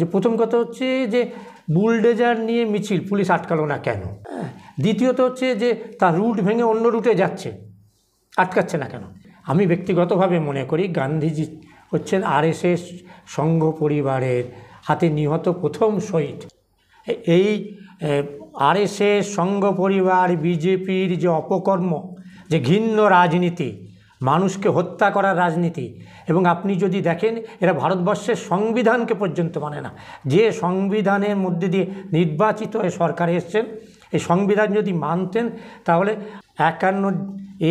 যে প্রথম কথা হচ্ছে যে বুলডেজার নিয়ে মিছিল পুলিশ আটকালো না কেন দ্বিতীয়ত হচ্ছে যে তার রুট ভেঙে অন্য রুটে যাচ্ছে আটকাচ্ছে না কেন আমি ব্যক্তিগতভাবে মনে করি গান্ধীজি হচ্ছেন এস সংঘ পরিবারের হাতে নিহত প্রথম শহীদ এই এস সংঘ পরিবার বিজেপির যে অপকর্ম যে ঘিন্ন রাজনীতি মানুষকে হত্যা করার রাজনীতি এবং আপনি যদি দেখেন এরা ভারতবর্ষের সংবিধানকে পর্যন্ত মানে না যে সংবিধানের মধ্যে দিয়ে নির্বাচিত হয়ে সরকারে এসছেন এই সংবিধান যদি মানতেন তাহলে একান্ন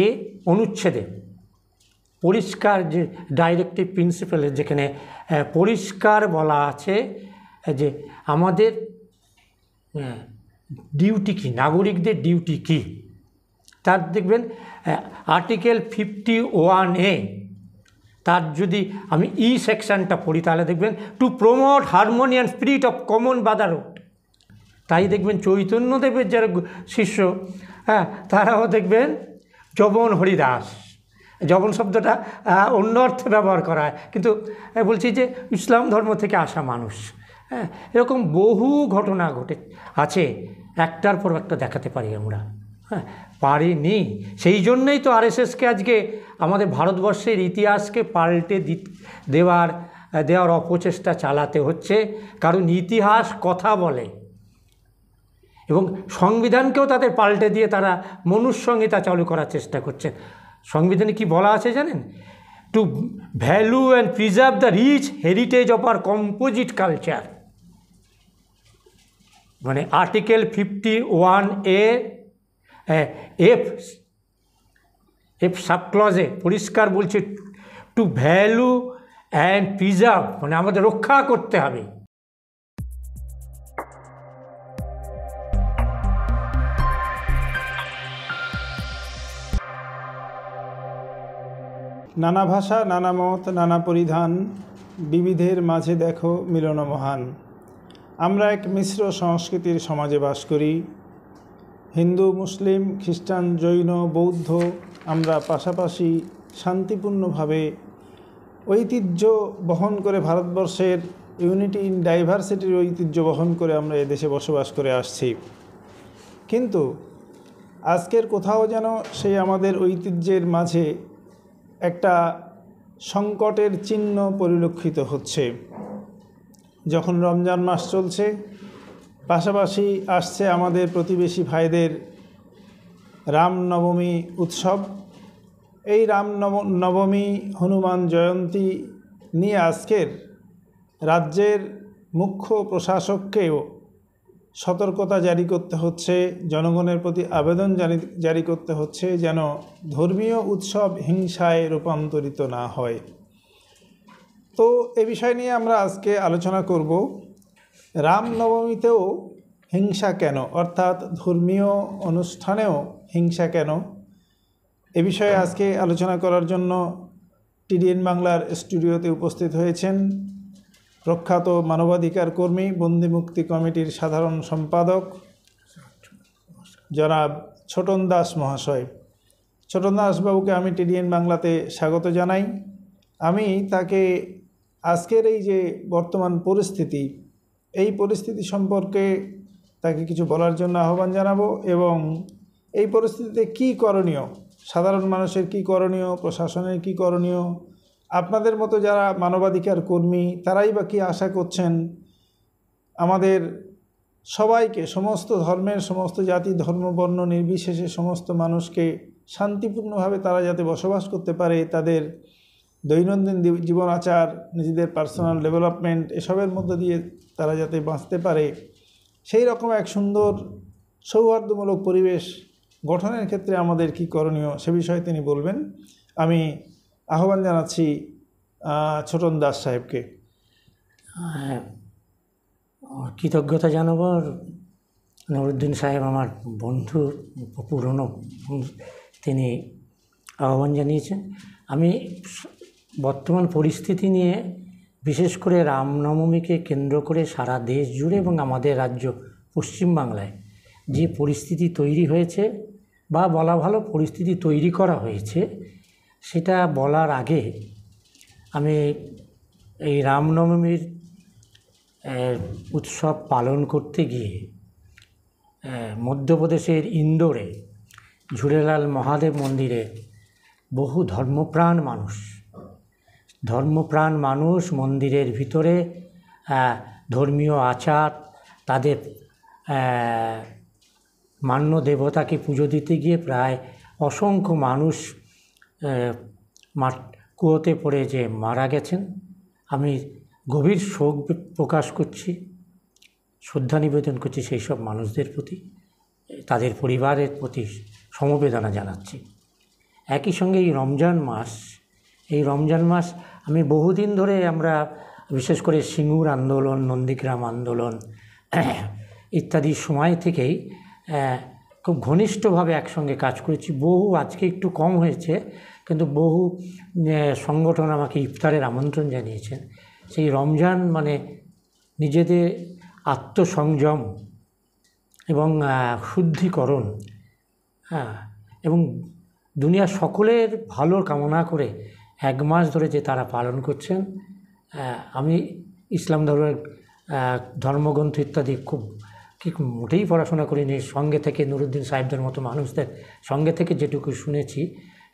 এ অনুচ্ছেদে পরিষ্কার যে ডাইরেক্টিভ প্রিন্সিপালের যেখানে পরিষ্কার বলা আছে যে আমাদের ডিউটি কি নাগরিকদের ডিউটি কি তার দেখবেন আর্টিকেল ফিফটি ওয়ান এ তার যদি আমি ই e সেকশানটা পড়ি তাহলে দেখবেন to promote harmony and spirit of common brotherhood তাই দেখবেন চৈতন্যদেবের যারা শিষ্য হ্যাঁ তারাও দেখবেন যবন হরিদাস যবন শব্দটা অন্য অর্থে ব্যবহার করা হয় কিন্তু বলছি যে ইসলাম ধর্ম থেকে আসা মানুষ হ্যাঁ এরকম বহু ঘটনা ঘটে আছে একটার পর একটা দেখাতে পারি আমরা হ্যাঁ পারেনি সেই জন্যই তো আরএসএসকে আজকে আমাদের ভারতবর্ষের ইতিহাসকে পাল্টে দেওয়ার দেওয়ার অপচেষ্টা চালাতে হচ্ছে কারণ ইতিহাস কথা বলে এবং সংবিধানকেও তাদের পাল্টে দিয়ে তারা মনুসংহিতা চালু করার চেষ্টা করছেন সংবিধানে কি বলা আছে জানেন to value and preserve the rich heritage of our composite culture মানে article fifty one A F F সাবক্লজে পরিষ্কার বলছে টু ভ্যালু অ্যান্ড প্রিজার্ভ মানে আমাদের রক্ষা করতে হবে নানা ভাষা নানা মত নানা পরিধান বিবিধের মাঝে দেখো মিলন মহান আমরা এক মিশ্র সংস্কৃতির সমাজে বাস করি হিন্দু মুসলিম খ্রিস্টান জৈন বৌদ্ধ আমরা পাশাপাশি শান্তিপূর্ণভাবে ঐতিহ্য বহন করে ভারতবর্ষের ইউনিটি ইন ডাইভার্সিটির ঐতিহ্য বহন করে আমরা এদেশে বসবাস করে আসছি কিন্তু আজকের কোথাও যেন সেই আমাদের ঐতিহ্যের মাঝে একটা সংকটের চিহ্ন পরিলক্ষিত হচ্ছে যখন রমজান মাস চলছে পাশাপাশি আসছে আমাদের প্রতিবেশী ভাইদের রামনবমী উৎসব এই রামনব নবমী হনুমান জয়ন্তী নিয়ে আজকের রাজ্যের মুখ্য প্রশাসককেও সতর্কতা জারি করতে হচ্ছে জনগণের প্রতি আবেদন জারি জারি করতে হচ্ছে যেন ধর্মীয় উৎসব হিংসায় রূপান্তরিত না হয় তো এ বিষয় নিয়ে আমরা আজকে আলোচনা করব রামনবমীতেও হিংসা কেন অর্থাৎ ধর্মীয় অনুষ্ঠানেও হিংসা কেন এ বিষয়ে আজকে আলোচনা করার জন্য টিডিএন বাংলার স্টুডিওতে উপস্থিত হয়েছেন প্রখ্যাত মানবাধিকার কর্মী বন্দি মুক্তি কমিটির সাধারণ সম্পাদক জনাব ছোটন দাস মহাশয় ছোটন দাসবাবুকে আমি টিডিএন বাংলাতে স্বাগত জানাই আমি তাকে আজকের এই যে বর্তমান পরিস্থিতি এই পরিস্থিতি সম্পর্কে তাকে কিছু বলার জন্য আহ্বান জানাবো এবং এই পরিস্থিতিতে কি করণীয় সাধারণ মানুষের কি করণীয় প্রশাসনের কি করণীয় আপনাদের মতো যারা মানবাধিকার কর্মী তারাই বা কী আশা করছেন আমাদের সবাইকে সমস্ত ধর্মের সমস্ত জাতি ধর্মবর্ণ নির্বিশেষে সমস্ত মানুষকে শান্তিপূর্ণভাবে তারা যাতে বসবাস করতে পারে তাদের দৈনন্দিন জীবন আচার নিজেদের পার্সোনাল ডেভেলপমেন্ট এসবের মধ্য দিয়ে তারা যাতে বাঁচতে পারে সেই রকম এক সুন্দর সৌহার্দ্যমূলক পরিবেশ গঠনের ক্ষেত্রে আমাদের কি করণীয় সে বিষয়ে তিনি বলবেন আমি আহ্বান জানাচ্ছি ছোটন দাস সাহেবকে হ্যাঁ, কৃতজ্ঞতা জানাবো নুরুদ্দিন সাহেব আমার বন্ধু পুরনো তিনি আহ্বান জানিয়েছেন আমি বর্তমান পরিস্থিতি নিয়ে বিশেষ করে রামনবমীকে কেন্দ্র করে সারা দেশ জুড়ে এবং আমাদের রাজ্য পশ্চিমবাংলায় যে পরিস্থিতি তৈরি হয়েছে বা বলা ভালো পরিস্থিতি তৈরি করা হয়েছে সেটা বলার আগে আমি এই রামনবমীর উৎসব পালন করতে গিয়ে মধ্যপ্রদেশের ইন্দোরে ঝুড়েলাল মহাদেব মন্দিরে বহু ধর্মপ্রাণ মানুষ ধর্মপ্রাণ মানুষ মন্দিরের ভিতরে ধর্মীয় আচার তাদের মান্য দেবতাকে পুজো দিতে গিয়ে প্রায় অসংখ্য মানুষ কুয়োতে পড়ে যে মারা গেছেন আমি গভীর শোক প্রকাশ করছি শ্রদ্ধা নিবেদন করছি সেই সব মানুষদের প্রতি তাদের পরিবারের প্রতি সমবেদনা জানাচ্ছি একই সঙ্গে এই রমজান মাস এই রমজান মাস আমি বহুদিন ধরে আমরা বিশেষ করে সিঙ্গুর আন্দোলন নন্দীগ্রাম আন্দোলন ইত্যাদি সময় থেকেই খুব ঘনিষ্ঠভাবে একসঙ্গে কাজ করেছি বহু আজকে একটু কম হয়েছে কিন্তু বহু সংগঠন আমাকে ইফতারের আমন্ত্রণ জানিয়েছেন সেই রমজান মানে নিজেদের আত্মসংযম এবং শুদ্ধিকরণ হ্যাঁ এবং দুনিয়া সকলের ভালো কামনা করে এক মাস ধরে যে তারা পালন করছেন আমি ইসলাম ধর্মের ধর্মগ্রন্থ ইত্যাদি খুব কি মোটেই পড়াশোনা করিনি সঙ্গে থেকে নুরুদ্দিন সাহেবদের মতো মানুষদের সঙ্গে থেকে যেটুকু শুনেছি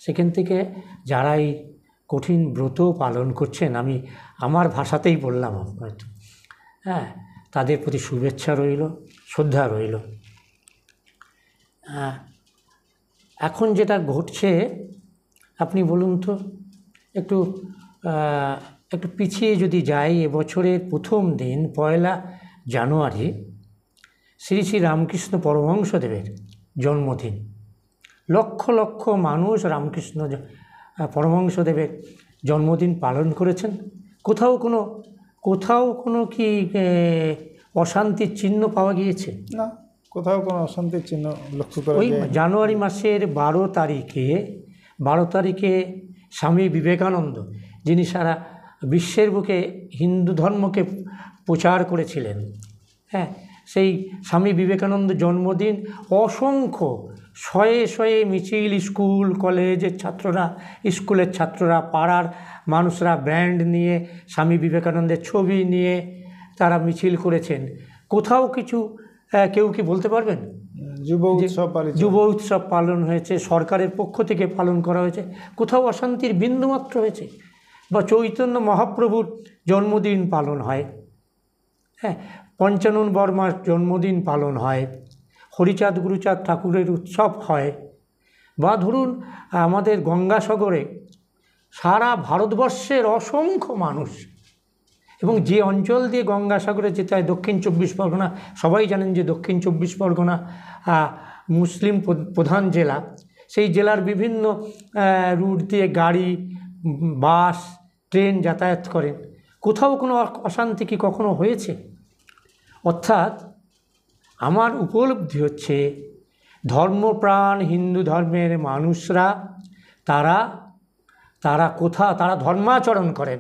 সেখান থেকে যারা এই কঠিন ব্রত পালন করছেন আমি আমার ভাষাতেই বললাম হয়তো হ্যাঁ তাদের প্রতি শুভেচ্ছা রইল শ্রদ্ধা রইল এখন যেটা ঘটছে আপনি বলুন তো একটু একটু পিছিয়ে যদি যাই এবছরের প্রথম দিন পয়লা জানুয়ারি শ্রী শ্রী রামকৃষ্ণ পরমহংসদেবের জন্মদিন লক্ষ লক্ষ মানুষ রামকৃষ্ণ পরমহংসদেবের জন্মদিন পালন করেছেন কোথাও কোনো কোথাও কোনো কি অশান্তির চিহ্ন পাওয়া গিয়েছে না কোথাও কোনো অশান্তির চিহ্ন লক্ষ্য করা ওই জানুয়ারি মাসের বারো তারিখে বারো তারিখে স্বামী বিবেকানন্দ যিনি সারা বিশ্বের বুকে হিন্দু ধর্মকে প্রচার করেছিলেন হ্যাঁ সেই স্বামী বিবেকানন্দ জন্মদিন অসংখ্য শয়ে শয়ে মিছিল স্কুল কলেজের ছাত্ররা স্কুলের ছাত্ররা পাড়ার মানুষরা ব্র্যান্ড নিয়ে স্বামী বিবেকানন্দের ছবি নিয়ে তারা মিছিল করেছেন কোথাও কিছু কেউ কি বলতে পারবেন যুব উৎসব পালন হয়েছে সরকারের পক্ষ থেকে পালন করা হয়েছে কোথাও অশান্তির বিন্দুমাত্র হয়েছে বা চৈতন্য মহাপ্রভুর জন্মদিন পালন হয় হ্যাঁ পঞ্চানন বর্মার জন্মদিন পালন হয় হরিচাঁদ গুরুচাঁদ ঠাকুরের উৎসব হয় বা ধরুন আমাদের গঙ্গাসাগরে সারা ভারতবর্ষের অসংখ্য মানুষ এবং যে অঞ্চল দিয়ে গঙ্গাসাগরে যেতে হয় দক্ষিণ চব্বিশ পরগনা সবাই জানেন যে দক্ষিণ চব্বিশ পরগনা মুসলিম প্রধান জেলা সেই জেলার বিভিন্ন রুট দিয়ে গাড়ি বাস ট্রেন যাতায়াত করেন কোথাও কোনো অশান্তি কি কখনো হয়েছে অর্থাৎ আমার উপলব্ধি হচ্ছে ধর্মপ্রাণ হিন্দু ধর্মের মানুষরা তারা তারা কোথা তারা ধর্মাচরণ করেন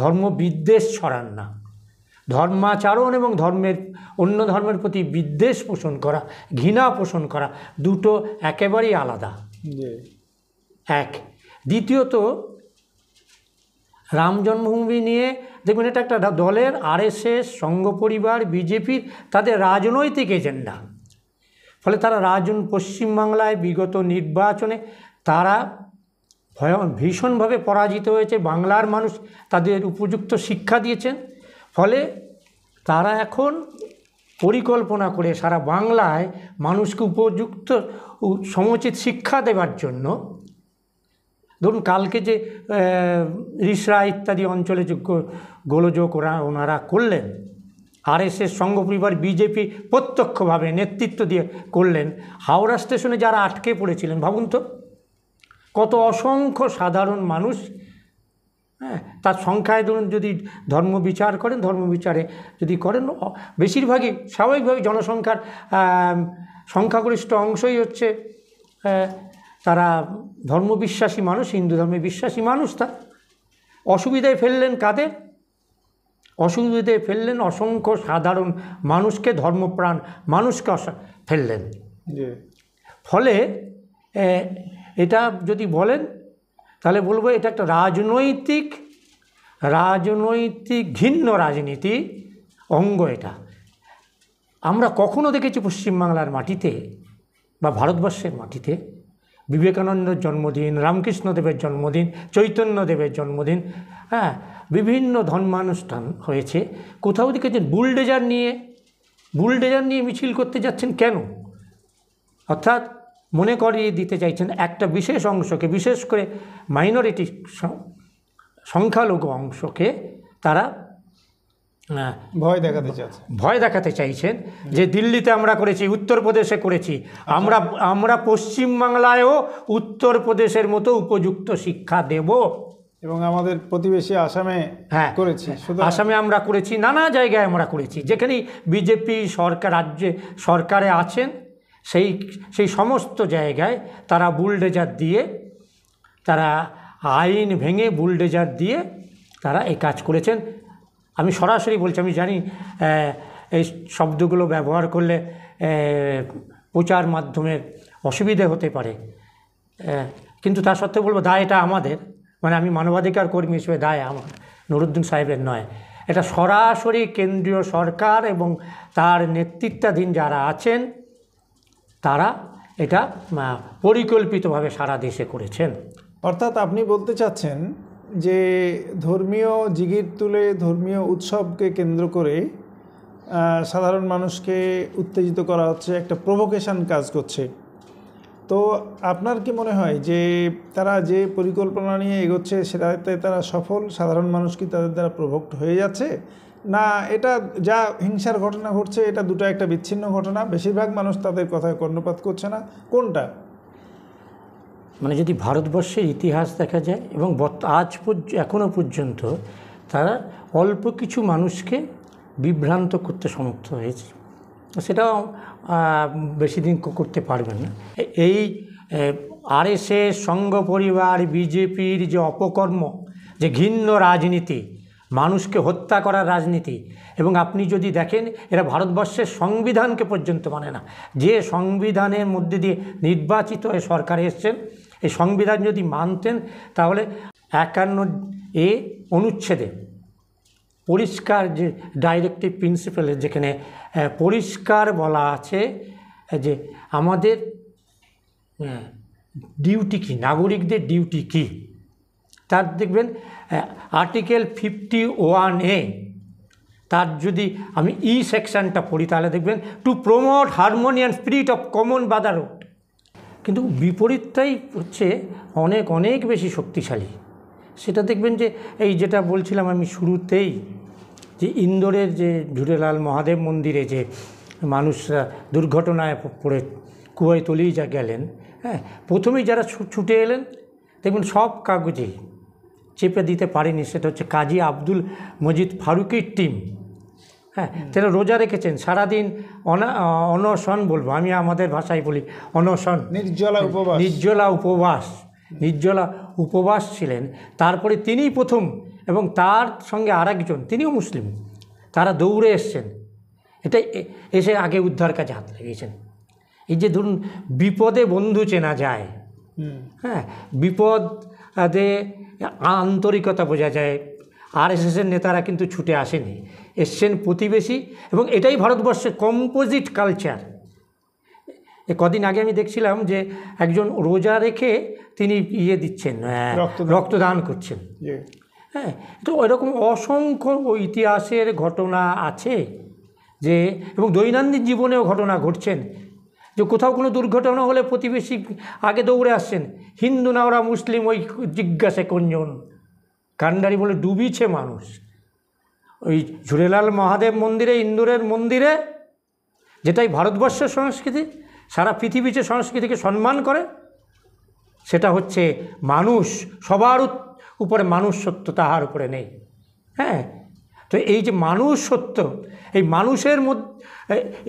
ধর্মবিদ্বেষ ছড়ান না ধর্মাচরণ এবং ধর্মের অন্য ধর্মের প্রতি বিদ্বেষ পোষণ করা ঘৃণা পোষণ করা দুটো একেবারেই আলাদা এক দ্বিতীয়ত রাম জন্মভূমি নিয়ে দেখবেন এটা একটা দলের আরএসএস সঙ্গ পরিবার বিজেপির তাদের রাজনৈতিক এজেন্ডা ফলে তারা রাজন পশ্চিমবাংলায় বিগত নির্বাচনে তারা ভীষণভাবে পরাজিত হয়েছে বাংলার মানুষ তাদের উপযুক্ত শিক্ষা দিয়েছেন ফলে তারা এখন পরিকল্পনা করে সারা বাংলায় মানুষকে উপযুক্ত সমুচিত শিক্ষা দেবার জন্য ধরুন কালকে যে রিসরা ইত্যাদি অঞ্চলে যে গোলযোগ ওরা ওনারা করলেন আরএসএস সংঘ পরিবার বিজেপি প্রত্যক্ষভাবে নেতৃত্ব দিয়ে করলেন হাওড়া স্টেশনে যারা আটকে পড়েছিলেন ভাবুন তো কত অসংখ্য সাধারণ মানুষ হ্যাঁ তার সংখ্যায় ধরুন যদি ধর্ম বিচার করেন ধর্ম বিচারে যদি করেন বেশিরভাগই স্বাভাবিকভাবে জনসংখ্যার সংখ্যাগরিষ্ঠ অংশই হচ্ছে তারা ধর্মবিশ্বাসী মানুষ হিন্দু ধর্মে বিশ্বাসী মানুষ তা অসুবিধায় ফেললেন কাদের অসুবিধায় ফেললেন অসংখ্য সাধারণ মানুষকে ধর্মপ্রাণ মানুষকে ফেললেন ফলে এটা যদি বলেন তাহলে বলবো এটা একটা রাজনৈতিক রাজনৈতিক ঘিন্ন রাজনীতি অঙ্গ এটা আমরা কখনো দেখেছি পশ্চিমবাংলার মাটিতে বা ভারতবর্ষের মাটিতে বিবেকানন্দের জন্মদিন রামকৃষ্ণদেবের জন্মদিন চৈতন্যদেবের জন্মদিন হ্যাঁ বিভিন্ন ধর্মানুষ্ঠান হয়েছে কোথাও দেখেছেন বুলডেজার নিয়ে বুলডেজার নিয়ে মিছিল করতে যাচ্ছেন কেন অর্থাৎ মনে করিয়ে দিতে চাইছেন একটা বিশেষ অংশকে বিশেষ করে মাইনরিটি সংখ্যালঘু অংশকে তারা ভয় দেখাতে চাই ভয় দেখাতে চাইছেন যে দিল্লিতে আমরা করেছি উত্তরপ্রদেশে করেছি আমরা আমরা পশ্চিমবাংলায়ও উত্তরপ্রদেশের মতো উপযুক্ত শিক্ষা দেব এবং আমাদের প্রতিবেশী আসামে হ্যাঁ করেছি আসামে আমরা করেছি নানা জায়গায় আমরা করেছি যেখানেই বিজেপি সরকার রাজ্যে সরকারে আছেন সেই সেই সমস্ত জায়গায় তারা বুলডেজার দিয়ে তারা আইন ভেঙে বুলডেজার দিয়ে তারা এই কাজ করেছেন আমি সরাসরি বলছি আমি জানি এই শব্দগুলো ব্যবহার করলে প্রচার মাধ্যমের অসুবিধে হতে পারে কিন্তু তা সত্ত্বেও বলবো দায় এটা আমাদের মানে আমি মানবাধিকার কর্মী হিসেবে দায় আমার নুরুদ্দিন সাহেবের নয় এটা সরাসরি কেন্দ্রীয় সরকার এবং তার নেতৃত্বাধীন যারা আছেন তারা এটা পরিকল্পিতভাবে সারা দেশে করেছেন অর্থাৎ আপনি বলতে চাচ্ছেন যে ধর্মীয় জিগির তুলে ধর্মীয় উৎসবকে কেন্দ্র করে সাধারণ মানুষকে উত্তেজিত করা হচ্ছে একটা প্রভোকেশন কাজ করছে তো আপনার কি মনে হয় যে তারা যে পরিকল্পনা নিয়ে এগোচ্ছে সেটাতে তারা সফল সাধারণ মানুষ কি তাদের দ্বারা প্রভোক্ট হয়ে যাচ্ছে না এটা যা হিংসার ঘটনা ঘটছে এটা দুটো একটা বিচ্ছিন্ন ঘটনা বেশিরভাগ মানুষ তাদের কথায় কর্ণপাত করছে না কোনটা মানে যদি ভারতবর্ষের ইতিহাস দেখা যায় এবং আজ এখনও পর্যন্ত তারা অল্প কিছু মানুষকে বিভ্রান্ত করতে সমর্থ হয়েছে সেটাও বেশি দিন করতে পারবেন না এই আরএসএস সঙ্গ পরিবার বিজেপির যে অপকর্ম যে ঘিন্ন রাজনীতি মানুষকে হত্যা করার রাজনীতি এবং আপনি যদি দেখেন এরা ভারতবর্ষের সংবিধানকে পর্যন্ত মানে না যে সংবিধানের মধ্যে দিয়ে নির্বাচিত হয়ে সরকার এসছেন এই সংবিধান যদি মানতেন তাহলে একান্ন এ অনুচ্ছেদে পরিষ্কার যে ডাইরেক্টিভ প্রিন্সিপালের যেখানে পরিষ্কার বলা আছে যে আমাদের ডিউটি কী নাগরিকদের ডিউটি কী তার দেখবেন আর্টিকেল ফিফটি ওয়ান এ তার যদি আমি ই e সেকশানটা পড়ি তাহলে দেখবেন to promote harmony and spirit of common brotherhood কিন্তু বিপরীতটাই হচ্ছে অনেক অনেক বেশি শক্তিশালী সেটা দেখবেন যে এই যেটা বলছিলাম আমি শুরুতেই যে ইন্দোরের যে ঝুড়েলাল মহাদেব মন্দিরে যে মানুষরা দুর্ঘটনায় পড়ে কুয়ায় তলিয়ে যা গেলেন হ্যাঁ প্রথমেই যারা ছুটে এলেন দেখবেন সব কাগজেই চেপে দিতে পারেনি সেটা হচ্ছে কাজী আব্দুল মজিদ ফারুকির টিম হ্যাঁ তারা রোজা রেখেছেন সারাদিন অনশন বলবো আমি আমাদের ভাষায় বলি অনশন নির্জলা উপবাস নির্জলা উপবাস নির্জলা উপবাস ছিলেন তারপরে তিনিই প্রথম এবং তার সঙ্গে আরেকজন তিনিও মুসলিম তারা দৌড়ে এসছেন এটা এসে আগে উদ্ধার কাজে হাত লেগেছেন এই যে ধরুন বিপদে বন্ধু চেনা যায় হ্যাঁ বিপদে আন্তরিকতা বোঝা যায় আরএসএসের নেতারা কিন্তু ছুটে আসেনি এসছেন প্রতিবেশী এবং এটাই ভারতবর্ষে কম্পোজিট কালচার কদিন আগে আমি দেখছিলাম যে একজন রোজা রেখে তিনি ইয়ে দিচ্ছেন রক্তদান করছেন হ্যাঁ তো ওইরকম অসংখ্য ইতিহাসের ঘটনা আছে যে এবং দৈনন্দিন জীবনেও ঘটনা ঘটছেন যে কোথাও কোনো দুর্ঘটনা হলে প্রতিবেশী আগে দৌড়ে আসছেন হিন্দু না ওরা মুসলিম ওই জিজ্ঞাসা কোনজন কান্ডারি বলে ডুবিছে মানুষ ওই ঝুরেলাল মহাদেব মন্দিরে ইন্দুরের মন্দিরে যেটাই ভারতবর্ষের সংস্কৃতি সারা পৃথিবী যে সংস্কৃতিকে সম্মান করে সেটা হচ্ছে মানুষ সবার উপরে মানুষ সত্য তাহার উপরে নেই হ্যাঁ তো এই যে মানুষ সত্য এই মানুষের মধ্যে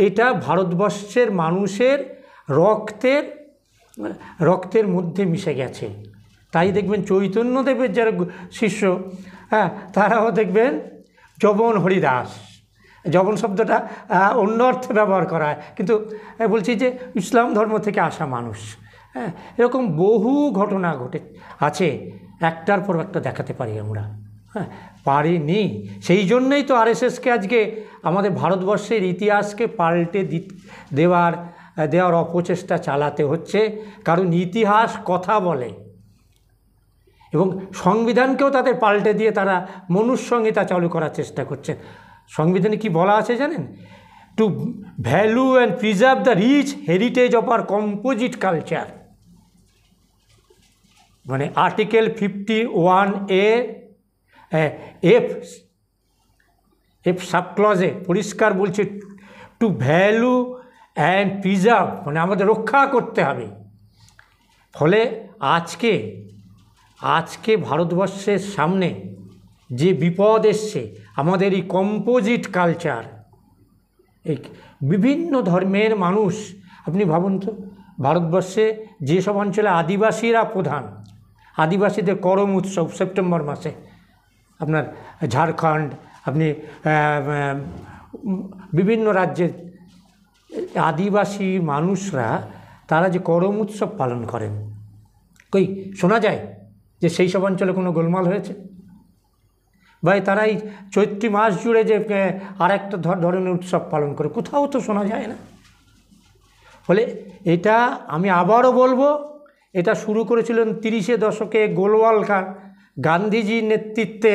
এটা ভারতবর্ষের মানুষের রক্তের রক্তের মধ্যে মিশে গেছে তাই দেখবেন চৈতন্যদেবের যারা শিষ্য হ্যাঁ তারাও দেখবেন যবন হরিদাস যবন শব্দটা অন্য অর্থে ব্যবহার করা হয় কিন্তু বলছি যে ইসলাম ধর্ম থেকে আসা মানুষ হ্যাঁ এরকম বহু ঘটনা ঘটে আছে একটার পর একটা দেখাতে পারি আমরা হ্যাঁ পারেনি সেই জন্যই তো আরএসএসকে আজকে আমাদের ভারতবর্ষের ইতিহাসকে পাল্টে দেওয়ার দেওয়ার অপচেষ্টা চালাতে হচ্ছে কারণ ইতিহাস কথা বলে এবং সংবিধানকেও তাদের পাল্টে দিয়ে তারা মনুষ্যংহিতা চালু করার চেষ্টা করছেন সংবিধানে কি বলা আছে জানেন to value and preserve the rich heritage of our composite culture মানে আর্টিকেল ফিফটি ওয়ান এ হ্যাঁ এফ এফ সাবক্লজে পরিষ্কার বলছে টু ভ্যালু অ্যান্ড প্রিজার্ভ মানে আমাদের রক্ষা করতে হবে ফলে আজকে আজকে ভারতবর্ষের সামনে যে বিপদ এসছে আমাদের এই কম্পোজিট কালচার এই বিভিন্ন ধর্মের মানুষ আপনি ভাবুন তো ভারতবর্ষে যেসব অঞ্চলে আদিবাসীরা প্রধান আদিবাসীদের করম উৎসব সেপ্টেম্বর মাসে আপনার ঝাড়খণ্ড আপনি বিভিন্ন রাজ্যের আদিবাসী মানুষরা তারা যে করম উৎসব পালন করেন কই শোনা যায় যে সেই সব অঞ্চলে কোনো গোলমাল হয়েছে বা তারা এই চৈত্রী মাস জুড়ে যে আর একটা ধরনের উৎসব পালন করে কোথাও তো শোনা যায় না ফলে এটা আমি আবারও বলবো এটা শুরু করেছিলেন তিরিশে দশকে গোলওয়ালকার গান্ধীজির নেতৃত্বে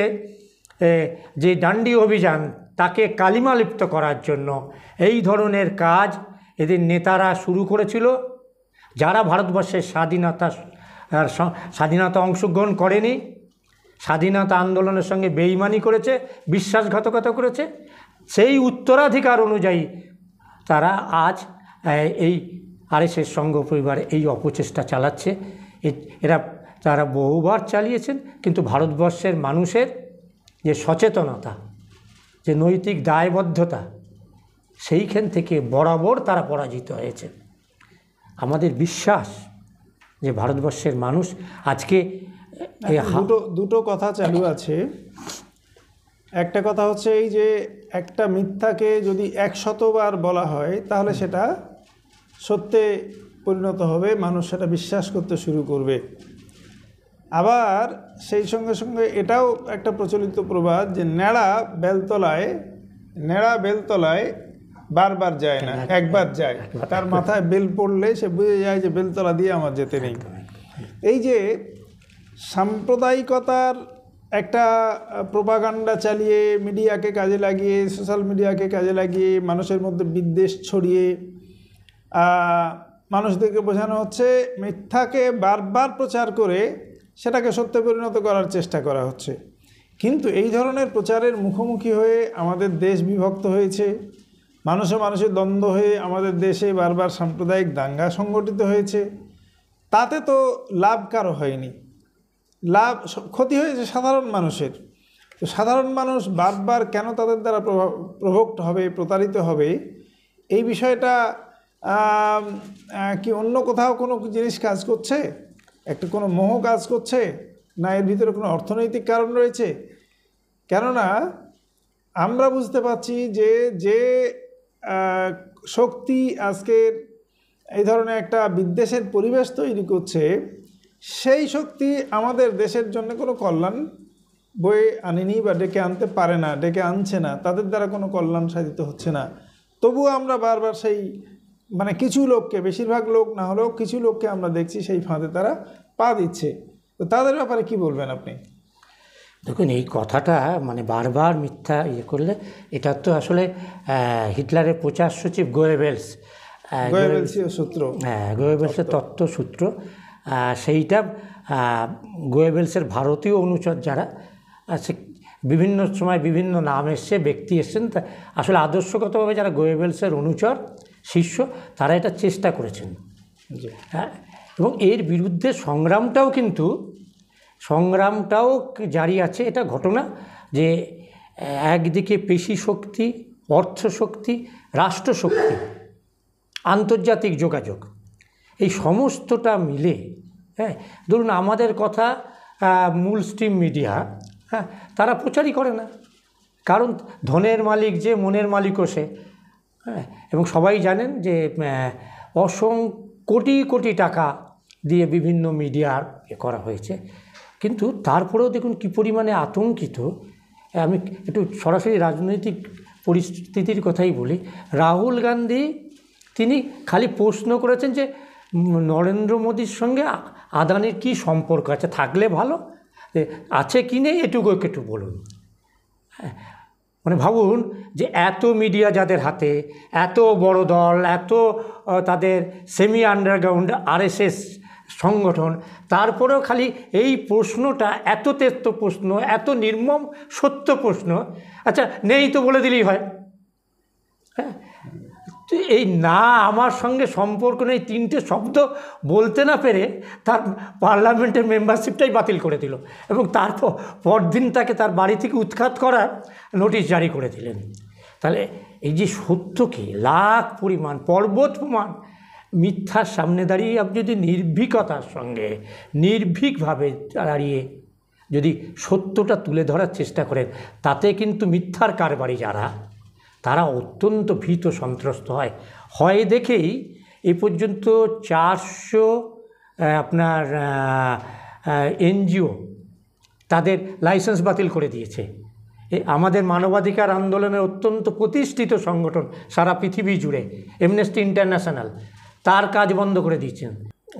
যে ডান্ডি অভিযান তাকে কালিমালিপ্ত করার জন্য এই ধরনের কাজ এদের নেতারা শুরু করেছিল যারা ভারতবর্ষের স্বাধীনতা স্বাধীনতা অংশগ্রহণ করেনি স্বাধীনতা আন্দোলনের সঙ্গে বেইমানি করেছে বিশ্বাসঘাতকতা করেছে সেই উত্তরাধিকার অনুযায়ী তারা আজ এই আরএসএস সঙ্গ পরিবার এই অপচেষ্টা চালাচ্ছে এরা তারা বহুবার চালিয়েছেন কিন্তু ভারতবর্ষের মানুষের যে সচেতনতা যে নৈতিক দায়বদ্ধতা সেইখান থেকে বরাবর তারা পরাজিত হয়েছে আমাদের বিশ্বাস যে ভারতবর্ষের মানুষ আজকে দুটো দুটো কথা চালু আছে একটা কথা হচ্ছে এই যে একটা মিথ্যাকে যদি একশতবার বলা হয় তাহলে সেটা সত্যে পরিণত হবে মানুষ সেটা বিশ্বাস করতে শুরু করবে আবার সেই সঙ্গে সঙ্গে এটাও একটা প্রচলিত প্রবাদ যে ন্যাড়া বেলতলায় নেড়া বেলতলায় বারবার যায় না একবার যায় তার মাথায় বেল পড়লে সে বুঝে যায় যে বেলতলা দিয়ে আমার যেতে নেই এই যে সাম্প্রদায়িকতার একটা প্রোপাগান্ডা চালিয়ে মিডিয়াকে কাজে লাগিয়ে সোশ্যাল মিডিয়াকে কাজে লাগিয়ে মানুষের মধ্যে বিদ্বেষ ছড়িয়ে মানুষদেরকে বোঝানো হচ্ছে মিথ্যাকে বারবার প্রচার করে সেটাকে সত্যে পরিণত করার চেষ্টা করা হচ্ছে কিন্তু এই ধরনের প্রচারের মুখোমুখি হয়ে আমাদের দেশ বিভক্ত হয়েছে মানুষে মানুষে দ্বন্দ্ব হয়ে আমাদের দেশে বারবার সাম্প্রদায়িক দাঙ্গা সংগঠিত হয়েছে তাতে তো লাভ কারো হয়নি লাভ ক্ষতি হয়েছে সাধারণ মানুষের তো সাধারণ মানুষ বারবার কেন তাদের দ্বারা প্রভোক্ট হবে প্রতারিত হবে এই বিষয়টা কি অন্য কোথাও কোনো জিনিস কাজ করছে একটা কোনো মোহ কাজ করছে না এর ভিতরে কোনো অর্থনৈতিক কারণ রয়েছে কেননা আমরা বুঝতে পারছি যে যে শক্তি আজকের এই ধরনের একটা বিদ্বেষের পরিবেশ তৈরি করছে সেই শক্তি আমাদের দেশের জন্য কোনো কল্যাণ বয়ে আনেনি বা ডেকে আনতে পারে না ডেকে আনছে না তাদের দ্বারা কোনো কল্যাণ সাধিত হচ্ছে না তবুও আমরা বারবার সেই মানে কিছু লোককে বেশিরভাগ লোক না হলেও কিছু লোককে আমরা দেখছি সেই ফাঁদে তারা পা দিচ্ছে তো তাদের ব্যাপারে কি বলবেন আপনি দেখুন এই কথাটা মানে বারবার মিথ্যা ইয়ে করলে এটা তো আসলে হিটলারের প্রচার সচিব গোয়েবেলস সূত্র হ্যাঁ গোয়েবেলসের তত্ত্ব সূত্র সেইটা গোয়েবেলসের ভারতীয় অনুচর যারা আছে বিভিন্ন সময় বিভিন্ন নাম এসছে ব্যক্তি এসছেন আসলে আদর্শগতভাবে যারা গোয়েবেলসের অনুচর শিষ্য তারা এটা চেষ্টা করেছেন হ্যাঁ এবং এর বিরুদ্ধে সংগ্রামটাও কিন্তু সংগ্রামটাও জারি আছে এটা ঘটনা যে একদিকে পেশি শক্তি অর্থশক্তি রাষ্ট্রশক্তি আন্তর্জাতিক যোগাযোগ এই সমস্তটা মিলে হ্যাঁ ধরুন আমাদের কথা মূল স্ট্রিম মিডিয়া হ্যাঁ তারা প্রচারই করে না কারণ ধনের মালিক যে মনের মালিকও সে হ্যাঁ এবং সবাই জানেন যে অসং কোটি কোটি টাকা দিয়ে বিভিন্ন মিডিয়ার এ করা হয়েছে কিন্তু তারপরেও দেখুন কী পরিমাণে আতঙ্কিত আমি একটু সরাসরি রাজনৈতিক পরিস্থিতির কথাই বলি রাহুল গান্ধী তিনি খালি প্রশ্ন করেছেন যে নরেন্দ্র মোদীর সঙ্গে আদানির কি সম্পর্ক আছে থাকলে ভালো আছে কি নেই এটুকু একটু বলুন হ্যাঁ মানে ভাবুন যে এত মিডিয়া যাদের হাতে এত বড় দল এত তাদের সেমি আন্ডারগ্রাউন্ড আরএসএস সংগঠন তারপরেও খালি এই প্রশ্নটা এত তেত্ত প্রশ্ন এত নির্মম সত্য প্রশ্ন আচ্ছা নেই তো বলে দিলেই হয় এই না আমার সঙ্গে সম্পর্ক নেই তিনটে শব্দ বলতে না পেরে তার পার্লামেন্টের মেম্বারশিপটাই বাতিল করে দিল এবং তারপর পরদিন তাকে তার বাড়ি থেকে উৎখাত করার নোটিশ জারি করে দিলেন তাহলে এই যে সত্যকে লাখ পরিমাণ পর্বত প্রমাণ মিথ্যার সামনে দাঁড়িয়ে আপনি যদি নির্ভীকতার সঙ্গে নির্ভীকভাবে দাঁড়িয়ে যদি সত্যটা তুলে ধরার চেষ্টা করেন তাতে কিন্তু মিথ্যার কারবারি যারা তারা অত্যন্ত ভীত সন্ত্রস্ত হয় হয় দেখেই এ পর্যন্ত চারশো আপনার এনজিও তাদের লাইসেন্স বাতিল করে দিয়েছে আমাদের মানবাধিকার আন্দোলনের অত্যন্ত প্রতিষ্ঠিত সংগঠন সারা পৃথিবী জুড়ে এমনেস্টি ইন্টারন্যাশনাল তার কাজ বন্ধ করে দিয়েছেন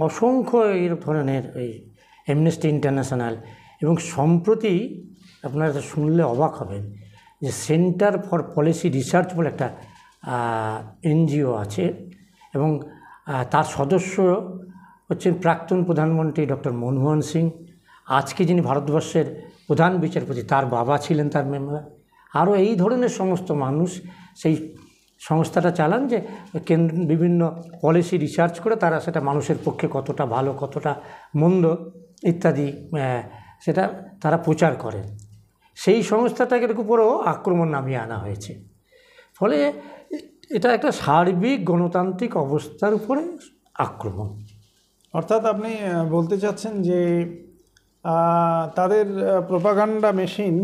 অসংখ্য এই ধরনের এই এমনেস্টি ইন্টারন্যাশনাল এবং সম্প্রতি আপনারা শুনলে অবাক হবেন যে সেন্টার ফর পলিসি রিসার্চ বলে একটা এনজিও আছে এবং তার সদস্য হচ্ছেন প্রাক্তন প্রধানমন্ত্রী ডক্টর মনমোহন সিং আজকে যিনি ভারতবর্ষের প্রধান বিচারপতি তার বাবা ছিলেন তার মেম্বার আরও এই ধরনের সমস্ত মানুষ সেই সংস্থাটা চালান যে কেন্দ্র বিভিন্ন পলিসি রিসার্চ করে তারা সেটা মানুষের পক্ষে কতটা ভালো কতটা মন্দ ইত্যাদি সেটা তারা প্রচার করেন সেই সংস্থাটাকের উপরেও আক্রমণ নামিয়ে আনা হয়েছে ফলে এটা একটা সার্বিক গণতান্ত্রিক অবস্থার উপরে আক্রমণ অর্থাৎ আপনি বলতে চাচ্ছেন যে তাদের প্রপাগান্ডা মেশিন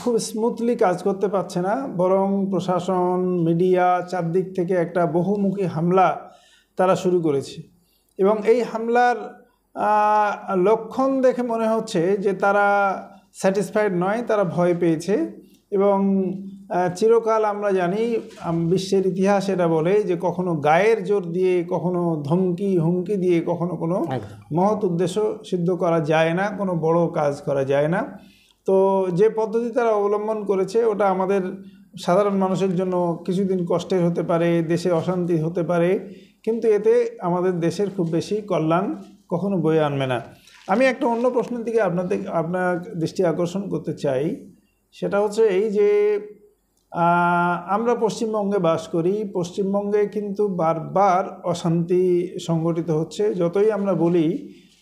খুব স্মুথলি কাজ করতে পারছে না বরং প্রশাসন মিডিয়া চারদিক থেকে একটা বহুমুখী হামলা তারা শুরু করেছে এবং এই হামলার লক্ষণ দেখে মনে হচ্ছে যে তারা স্যাটিসফাইড নয় তারা ভয় পেয়েছে এবং চিরকাল আমরা জানি বিশ্বের ইতিহাস এটা বলে যে কখনো গায়ের জোর দিয়ে কখনো ধমকি হুমকি দিয়ে কখনো কোনো মহৎ উদ্দেশ্য সিদ্ধ করা যায় না কোনো বড় কাজ করা যায় না তো যে পদ্ধতি তারা অবলম্বন করেছে ওটা আমাদের সাধারণ মানুষের জন্য কিছুদিন কষ্টের হতে পারে দেশে অশান্তি হতে পারে কিন্তু এতে আমাদের দেশের খুব বেশি কল্যাণ কখনো বয়ে আনবে না আমি একটা অন্য প্রশ্নের দিকে আপনাদের আপনার দৃষ্টি আকর্ষণ করতে চাই সেটা হচ্ছে এই যে আমরা পশ্চিমবঙ্গে বাস করি পশ্চিমবঙ্গে কিন্তু বারবার অশান্তি সংগঠিত হচ্ছে যতই আমরা বলি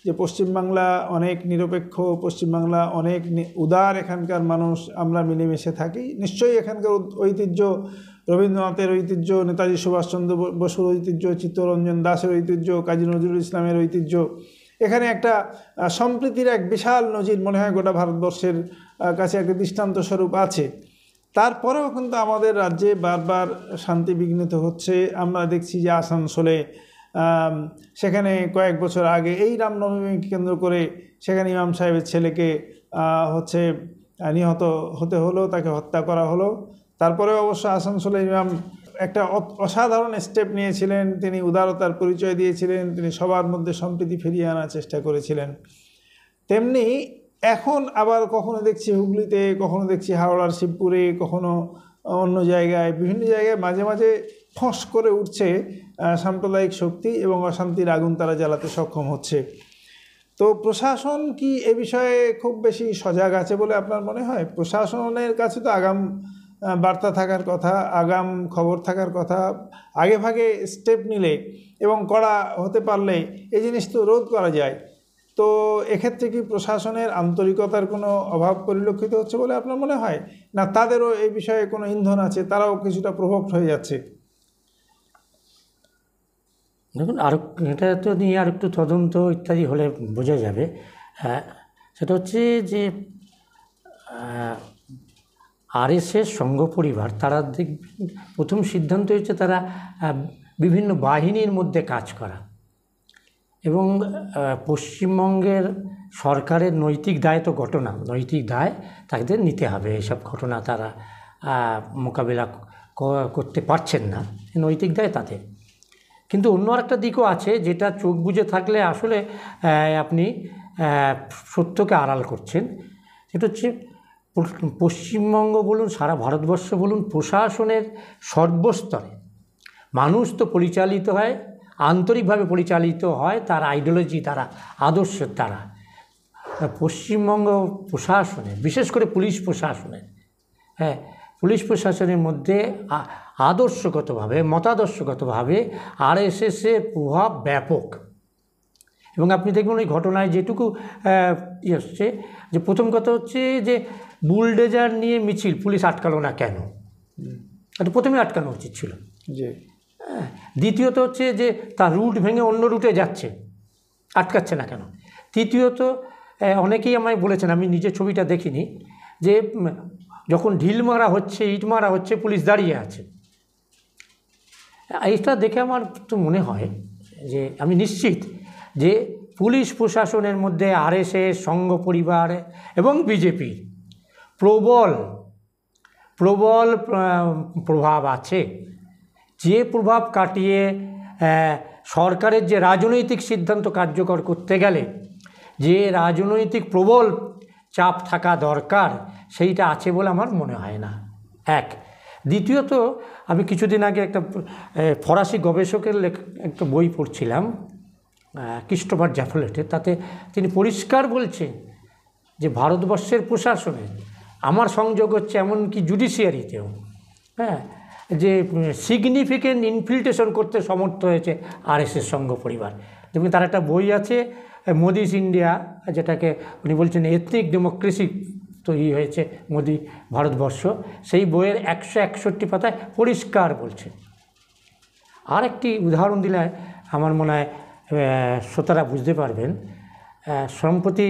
যে পশ্চিমবাংলা অনেক নিরপেক্ষ পশ্চিমবাংলা অনেক উদার এখানকার মানুষ আমরা মিলেমিশে থাকি নিশ্চয়ই এখানকার ঐতিহ্য রবীন্দ্রনাথের ঐতিহ্য নেতাজি সুভাষচন্দ্র বসুর ঐতিহ্য চিত্তরঞ্জন দাসের ঐতিহ্য কাজী নজরুল ইসলামের ঐতিহ্য এখানে একটা সম্প্রীতির এক বিশাল নজির মনে হয় গোটা ভারতবর্ষের কাছে একটা দৃষ্টান্ত স্বরূপ আছে তারপরেও কিন্তু আমাদের রাজ্যে বারবার শান্তি বিঘ্নিত হচ্ছে আমরা দেখছি যে আসানসোলে সেখানে কয়েক বছর আগে এই রামনবমীকে কেন্দ্র করে সেখানে ইমাম সাহেবের ছেলেকে হচ্ছে নিহত হতে হলো তাকে হত্যা করা হলো তারপরে অবশ্য আসানসোলে ইমাম একটা অসাধারণ স্টেপ নিয়েছিলেন তিনি উদারতার পরিচয় দিয়েছিলেন তিনি সবার মধ্যে সম্প্রীতি ফিরিয়ে আনার চেষ্টা করেছিলেন তেমনি এখন আবার কখনো দেখছি হুগলিতে কখনো দেখছি হাওড়ার শিবপুরে কখনো অন্য জায়গায় বিভিন্ন জায়গায় মাঝে মাঝে ফস করে উঠছে সাম্প্রদায়িক শক্তি এবং অশান্তির আগুন তারা জ্বালাতে সক্ষম হচ্ছে তো প্রশাসন কি এ বিষয়ে খুব বেশি সজাগ আছে বলে আপনার মনে হয় প্রশাসনের কাছে তো আগাম বার্তা থাকার কথা আগাম খবর থাকার কথা আগে ভাগে স্টেপ নিলে এবং করা হতে পারলে এই জিনিস তো রোধ করা যায় তো এক্ষেত্রে কি প্রশাসনের আন্তরিকতার কোনো অভাব পরিলক্ষিত হচ্ছে বলে আপনার মনে হয় না তাদেরও এই বিষয়ে কোনো ইন্ধন আছে তারাও কিছুটা প্রভক্ট হয়ে যাচ্ছে দেখুন আরো এটা তো নিয়ে আর একটু তদন্ত ইত্যাদি হলে বোঝা যাবে হ্যাঁ সেটা হচ্ছে যে আরএসএস সংঘ পরিবার তারা দেখবেন প্রথম সিদ্ধান্ত হচ্ছে তারা বিভিন্ন বাহিনীর মধ্যে কাজ করা এবং পশ্চিমবঙ্গের সরকারের নৈতিক দায় তো ঘটনা নৈতিক দায় তাদের নিতে হবে এসব ঘটনা তারা মোকাবিলা করতে পারছেন না নৈতিক দায় তাদের কিন্তু অন্য একটা দিকও আছে যেটা চোখ বুঝে থাকলে আসলে আপনি সত্যকে আড়াল করছেন সেটা হচ্ছে পশ্চিমবঙ্গ বলুন সারা ভারতবর্ষ বলুন প্রশাসনের সর্বস্তরে মানুষ তো পরিচালিত হয় আন্তরিকভাবে পরিচালিত হয় তার আইডিওলজি দ্বারা আদর্শের দ্বারা পশ্চিমবঙ্গ প্রশাসনে বিশেষ করে পুলিশ প্রশাসনের হ্যাঁ পুলিশ প্রশাসনের মধ্যে আদর্শগতভাবে মতাদর্শগতভাবে আরএসএসের প্রভাব ব্যাপক এবং আপনি দেখবেন ওই ঘটনায় যেটুকু ইয়ে হচ্ছে যে প্রথম কথা হচ্ছে যে বুলডেজার নিয়ে মিছিল পুলিশ আটকালো না কেন এটা প্রথমে আটকানো উচিত ছিল যে হ্যাঁ, দ্বিতীয়ত হচ্ছে যে তার রুট ভেঙে অন্য রুটে যাচ্ছে আটকাচ্ছে না কেন তৃতীয়ত অনেকেই আমায় বলেছেন আমি নিজে ছবিটা দেখিনি যে যখন ঢিল মারা হচ্ছে ইট মারা হচ্ছে পুলিশ দাঁড়িয়ে আছে এইটা দেখে আমার তো মনে হয় যে আমি নিশ্চিত যে পুলিশ প্রশাসনের মধ্যে আরএসএস সংঘ পরিবার এবং বিজেপি প্রবল প্রবল প্রভাব আছে যে প্রভাব কাটিয়ে সরকারের যে রাজনৈতিক সিদ্ধান্ত কার্যকর করতে গেলে যে রাজনৈতিক প্রবল চাপ থাকা দরকার সেইটা আছে বলে আমার মনে হয় না এক দ্বিতীয়ত আমি কিছুদিন আগে একটা ফরাসি গবেষকের একটা বই পড়ছিলাম ক্রিস্টোফার জ্যাফলেটের তাতে তিনি পরিষ্কার বলছেন যে ভারতবর্ষের প্রশাসনে আমার সংযোগ হচ্ছে এমনকি জুডিশিয়ারিতেও হ্যাঁ যে সিগনিফিকেন্ট ইনফিল্টেশন করতে সমর্থ হয়েছে আরএসএস সংঘ পরিবার যেমন তার একটা বই আছে মোদিস ইন্ডিয়া যেটাকে উনি বলছেন এথনিক ডেমোক্রেসি তৈরি হয়েছে মোদি ভারতবর্ষ সেই বইয়ের একশো একষট্টি পাতায় পরিষ্কার বলছে আর একটি উদাহরণ দিলে আমার মনে হয় শ্রোতারা বুঝতে পারবেন সম্প্রতি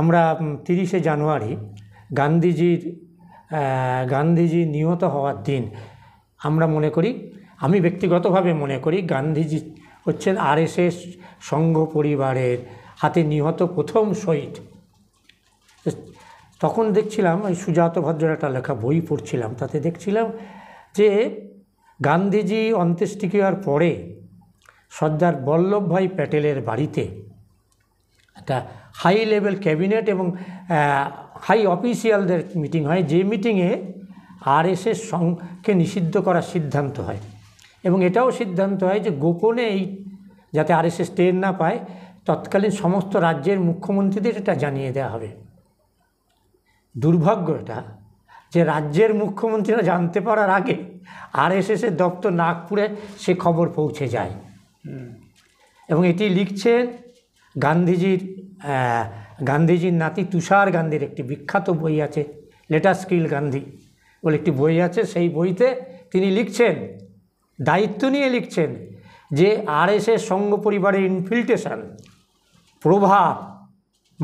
আমরা তিরিশে জানুয়ারি গান্ধীজির গান্ধীজি নিহত হওয়ার দিন আমরা মনে করি আমি ব্যক্তিগতভাবে মনে করি গান্ধীজি হচ্ছেন আরএসএস সংঘ পরিবারের হাতে নিহত প্রথম শহীদ তখন দেখছিলাম ওই সুজাত ভদ্রের একটা লেখা বই পড়ছিলাম তাতে দেখছিলাম যে গান্ধীজি অন্ত্যেষ্টিক্রিয়ার পরে সর্দার বল্লভভাই প্যাটেলের বাড়িতে একটা হাই লেভেল ক্যাবিনেট এবং হাই অফিসিয়ালদের মিটিং হয় যে মিটিংয়ে আরএসএস সংকে নিষিদ্ধ করার সিদ্ধান্ত হয় এবং এটাও সিদ্ধান্ত হয় যে গোপনে এই যাতে আরএসএস টের না পায় তৎকালীন সমস্ত রাজ্যের মুখ্যমন্ত্রীদের এটা জানিয়ে দেওয়া হবে দুর্ভাগ্য এটা যে রাজ্যের মুখ্যমন্ত্রীরা জানতে পারার আগে আরএসএসের দপ্তর নাগপুরে সে খবর পৌঁছে যায় এবং এটি লিখছেন গান্ধীজির গান্ধীজির নাতি তুষার গান্ধীর একটি বিখ্যাত বই আছে লেটাস কিল গান্ধী বলে একটি বই আছে সেই বইতে তিনি লিখছেন দায়িত্ব নিয়ে লিখছেন যে আর এস সঙ্গ পরিবারের ইনফিল্টেশন প্রভাব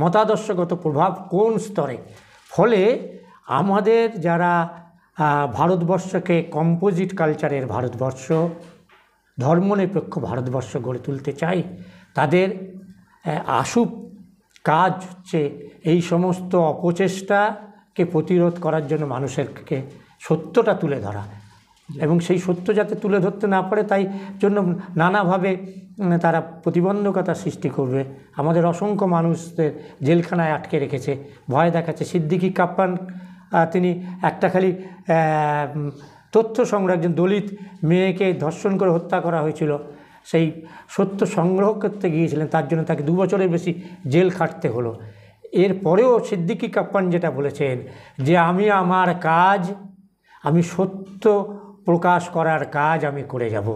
মতাদর্শগত প্রভাব কোন স্তরে ফলে আমাদের যারা ভারতবর্ষকে কম্পোজিট কালচারের ভারতবর্ষ ধর্মনিরপেক্ষ ভারতবর্ষ গড়ে তুলতে চাই তাদের আশু কাজ হচ্ছে এই সমস্ত অপচেষ্টাকে প্রতিরোধ করার জন্য মানুষেরকে সত্যটা তুলে ধরা এবং সেই সত্য যাতে তুলে ধরতে না পারে তাই জন্য নানাভাবে তারা প্রতিবন্ধকতা সৃষ্টি করবে আমাদের অসংখ্য মানুষদের জেলখানায় আটকে রেখেছে ভয় দেখাচ্ছে সিদ্দিকি কাপ্পান তিনি একটা খালি তথ্য সংগ্রহ একজন দলিত মেয়েকে ধর্ষণ করে হত্যা করা হয়েছিল সেই সত্য সংগ্রহ করতে গিয়েছিলেন তার জন্য তাকে দু বছরের বেশি জেল খাটতে হলো এরপরেও সিদ্দিকি কাপ্পান যেটা বলেছেন যে আমি আমার কাজ আমি সত্য প্রকাশ করার কাজ আমি করে যাব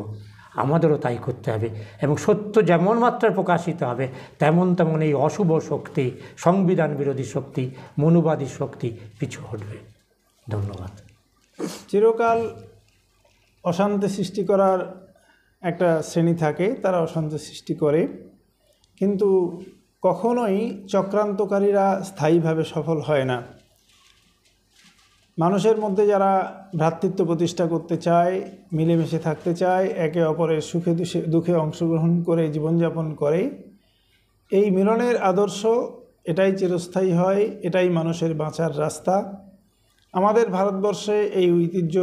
আমাদেরও তাই করতে হবে এবং সত্য যেমন মাত্রায় প্রকাশিত হবে তেমন তেমন এই অশুভ শক্তি সংবিধান বিরোধী শক্তি মনুবাদী শক্তি পিছু হটবে ধন্যবাদ চিরকাল অশান্তি সৃষ্টি করার একটা শ্রেণী থাকে তারা অশান্তি সৃষ্টি করে কিন্তু কখনোই চক্রান্তকারীরা স্থায়ীভাবে সফল হয় না মানুষের মধ্যে যারা ভ্রাতৃত্ব প্রতিষ্ঠা করতে চায় মিলেমিশে থাকতে চায় একে অপরের সুখে দুঃখে অংশগ্রহণ করে জীবনযাপন করে এই মিলনের আদর্শ এটাই চিরস্থায়ী হয় এটাই মানুষের বাঁচার রাস্তা আমাদের ভারতবর্ষে এই ঐতিহ্য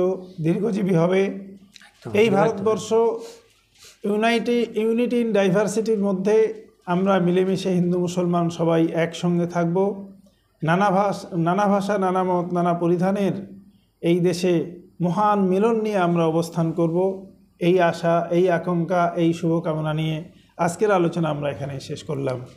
দীর্ঘজীবী হবে এই ভারতবর্ষ ইউনাইটি ইউনিটি ইন ডাইভার্সিটির মধ্যে আমরা মিলেমিশে হিন্দু মুসলমান সবাই একসঙ্গে থাকব নানা ভাষা নানা ভাষা নানা মত নানা পরিধানের এই দেশে মহান মিলন নিয়ে আমরা অবস্থান করব এই আশা এই আকাঙ্ক্ষা এই শুভকামনা নিয়ে আজকের আলোচনা আমরা এখানে শেষ করলাম